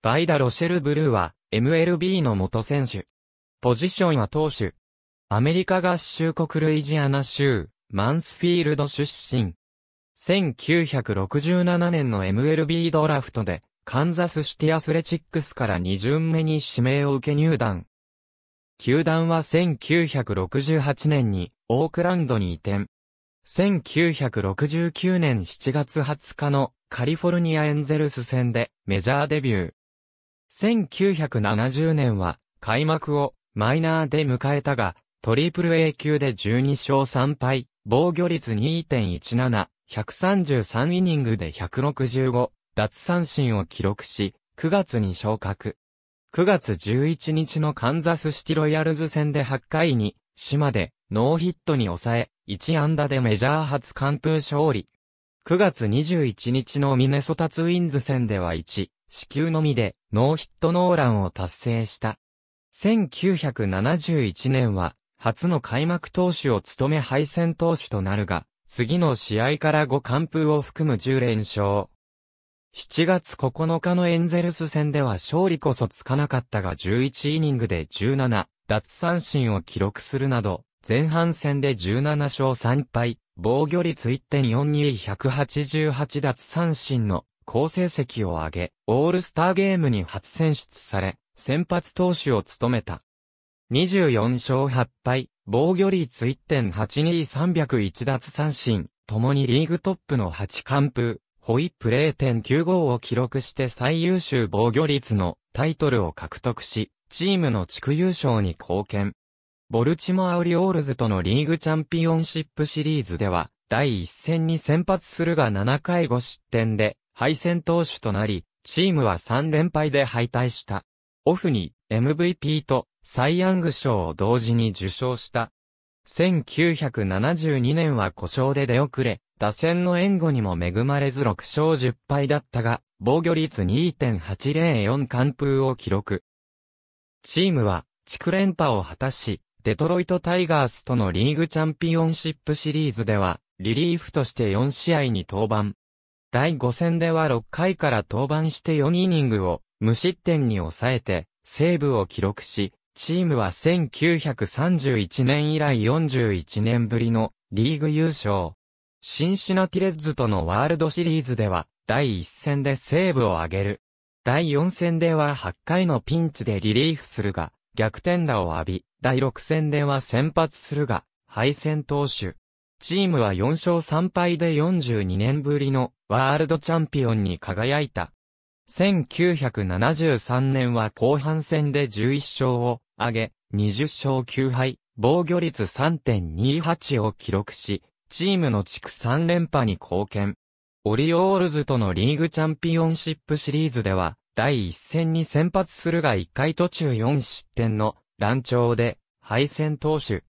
バイダ・ロシェル・ブルーは、MLB の元選手。ポジションは投手。アメリカ合衆国ルイジアナ州、マンスフィールド出身。1967年の MLB ドラフトで、カンザスシティアスレチックスから2巡目に指名を受け入団。球団は1968年にオークランドに移転。1969年7月20日のカリフォルニアエンゼルス戦でメジャーデビュー。1970年は開幕をマイナーで迎えたが、トリプル A 級で12勝3敗、防御率2.17、133イニングで165、奪三振を記録し、9月に昇格。9月11日のカンザスシティロイヤルズ戦で8回に、島でノーヒットに抑え、1安打でメジャー初完封勝利。9月21日のミネソタツインズ戦では1、死球のみでノーヒットノーランを達成した。1971年は、初の開幕投手を務め敗戦投手となるが、次の試合から5完封を含む10連勝。7月9日のエンゼルス戦では勝利こそつかなかったが11イニングで17、奪三振を記録するなど、前半戦で17勝3敗、防御率1.42188奪三振の好成績を挙げ、オールスターゲームに初選出され、先発投手を務めた。24勝8敗、防御率1.82301奪三振、共にリーグトップの8完封、ホイップ0.95を記録して最優秀防御率のタイトルを獲得し、チームの地区優勝に貢献。ボルチモアウリオールズとのリーグチャンピオンシップシリーズでは、第1戦に先発するが7回5失点で、敗戦投手となり、チームは3連敗で敗退した。オフに MVP とサイ・ヤング賞を同時に受賞した。1972年は故障で出遅れ、打線の援護にも恵まれず6勝10敗だったが、防御率2.804完封を記録。チームは、地区連覇を果たし、デトロイトタイガースとのリーグチャンピオンシップシリーズでは、リリーフとして4試合に登板。第5戦では6回から登板して4イニングを無失点に抑えて、セーブを記録し、チームは1931年以来41年ぶりのリーグ優勝。シンシナティレッズとのワールドシリーズでは、第1戦でセーブを挙げる。第4戦では8回のピンチでリリーフするが、逆転打を浴び、第6戦では先発するが、敗戦投手。チームは4勝3敗で42年ぶりのワールドチャンピオンに輝いた。1973年は後半戦で11勝を挙げ、20勝9敗、防御率3.28を記録し、チームの地区3連覇に貢献。オリオールズとのリーグチャンピオンシップシリーズでは、第1戦に先発するが1回途中4失点の乱調で、敗戦投手。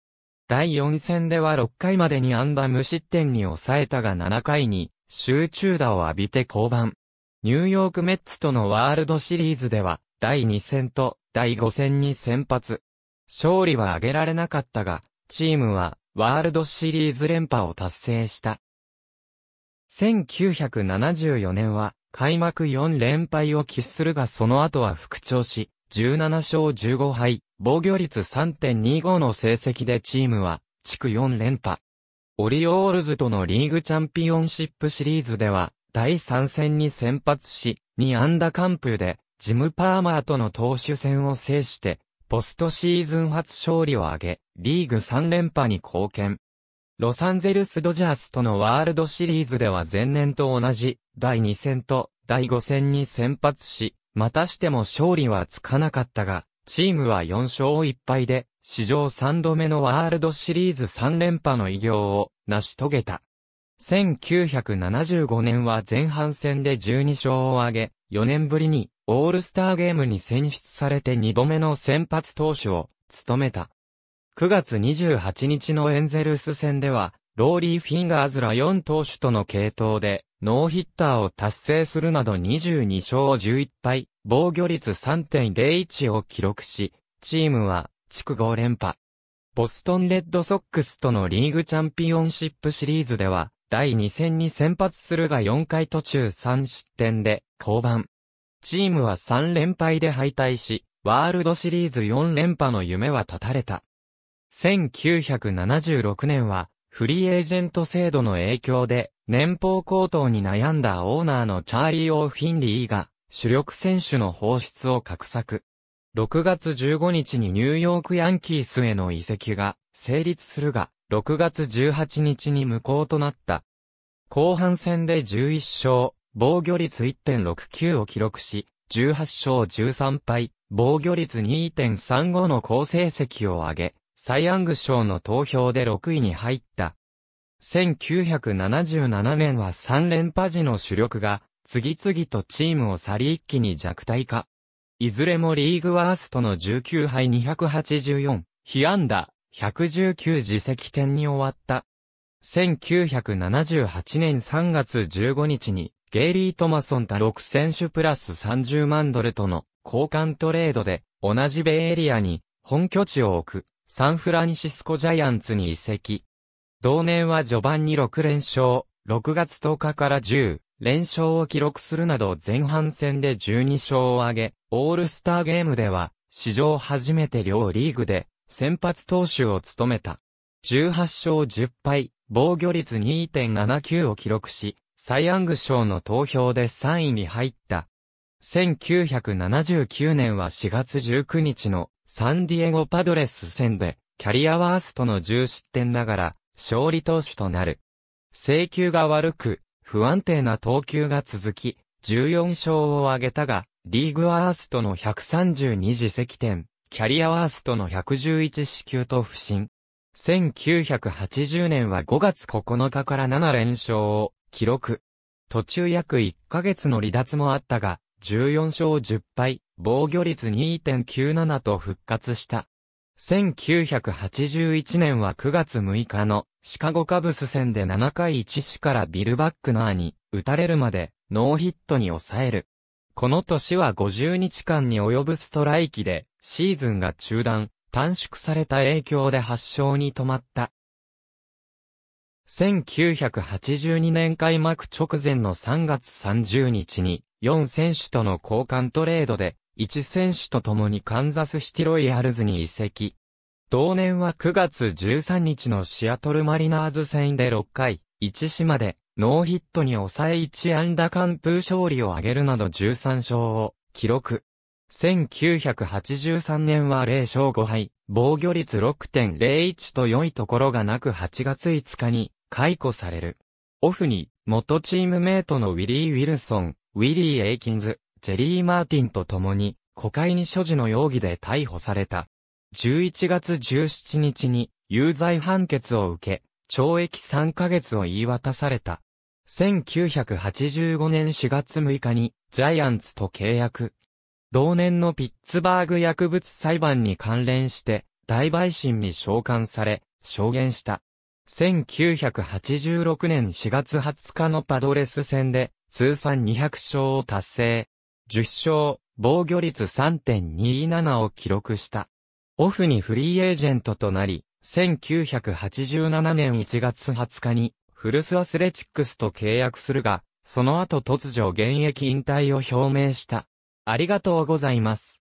第4戦では6回までに安打無失点に抑えたが7回に集中打を浴びて降板。ニューヨークメッツとのワールドシリーズでは第2戦と第5戦に先発。勝利は挙げられなかったが、チームはワールドシリーズ連覇を達成した。1974年は開幕4連敗を喫するがその後は復調し、17勝15敗、防御率3.25の成績でチームは、地区4連覇。オリオールズとのリーグチャンピオンシップシリーズでは、第3戦に先発し、2安打完封で、ジム・パーマーとの投手戦を制して、ポストシーズン初勝利を挙げ、リーグ3連覇に貢献。ロサンゼルス・ドジャースとのワールドシリーズでは前年と同じ、第2戦と第5戦に先発し、またしても勝利はつかなかったが、チームは4勝1敗で、史上3度目のワールドシリーズ3連覇の偉業を成し遂げた。1975年は前半戦で12勝を挙げ、4年ぶりにオールスターゲームに選出されて2度目の先発投手を務めた。9月28日のエンゼルス戦では、ローリー・フィンガーズら4投手との系統でノーヒッターを達成するなど22勝11敗、防御率3.01を記録し、チームは地区5連覇。ボストンレッドソックスとのリーグチャンピオンシップシリーズでは、第2戦に先発するが4回途中3失点で降板。チームは3連敗で敗退し、ワールドシリーズ4連覇の夢は絶たれた。1976年は、フリーエージェント制度の影響で、年俸高騰に悩んだオーナーのチャーリー・オー・フィンリーが、主力選手の放出を画策。6月15日にニューヨークヤンキースへの移籍が成立するが、6月18日に無効となった。後半戦で11勝、防御率1.69を記録し、18勝13敗、防御率2.35の好成績を上げ、サイ・アング賞の投票で6位に入った。1977年は3連覇時の主力が、次々とチームを去り一気に弱体化。いずれもリーグワーストの19敗284、被安打、119自責点に終わった。1978年3月15日に、ゲイリー・トマソンた6選手プラス30万ドルとの交換トレードで、同じベイエリアに本拠地を置く、サンフランシスコジャイアンツに移籍。同年は序盤に6連勝、6月10日から10連勝を記録するなど前半戦で12勝を挙げ、オールスターゲームでは、史上初めて両リーグで先発投手を務めた。18勝10敗、防御率2.79を記録し、サイ・ヤング賞の投票で3位に入った。1979年は4月19日のサンディエゴパドレス戦で、キャリアワーストの10失点ながら、勝利投手となる。制球が悪く、不安定な投球が続き、14勝を挙げたが、リーグワーストの132次席点、キャリアワーストの111支給と不振。1980年は5月9日から7連勝を記録。途中約1ヶ月の離脱もあったが、14勝10敗、防御率2.97と復活した。1981年は9月6日のシカゴカブス戦で7回1死からビル・バックナーに打たれるまでノーヒットに抑える。この年は50日間に及ぶストライキでシーズンが中断、短縮された影響で発症に止まった。1982年開幕直前の3月30日に4選手との交換トレードで一選手と共にカンザスシティロイヤルズに移籍。同年は9月13日のシアトルマリナーズ戦で6回、1島で、ノーヒットに抑え1安打完封勝利を挙げるなど13勝を記録。1983年は0勝5敗、防御率6.01と良いところがなく8月5日に解雇される。オフに元チームメイトのウィリー・ウィルソン、ウィリー・エイキンズ、ジェリー・マーティンと共に、誤解に所持の容疑で逮捕された。11月17日に有罪判決を受け、懲役3ヶ月を言い渡された。1985年4月6日にジャイアンツと契約。同年のピッツバーグ薬物裁判に関連して大陪審に召喚され、証言した。1986年4月20日のパドレス戦で通算200勝を達成。10勝、防御率3.27を記録した。オフにフリーエージェントとなり、1987年1月20日に、フルスアスレチックスと契約するが、その後突如現役引退を表明した。ありがとうございます。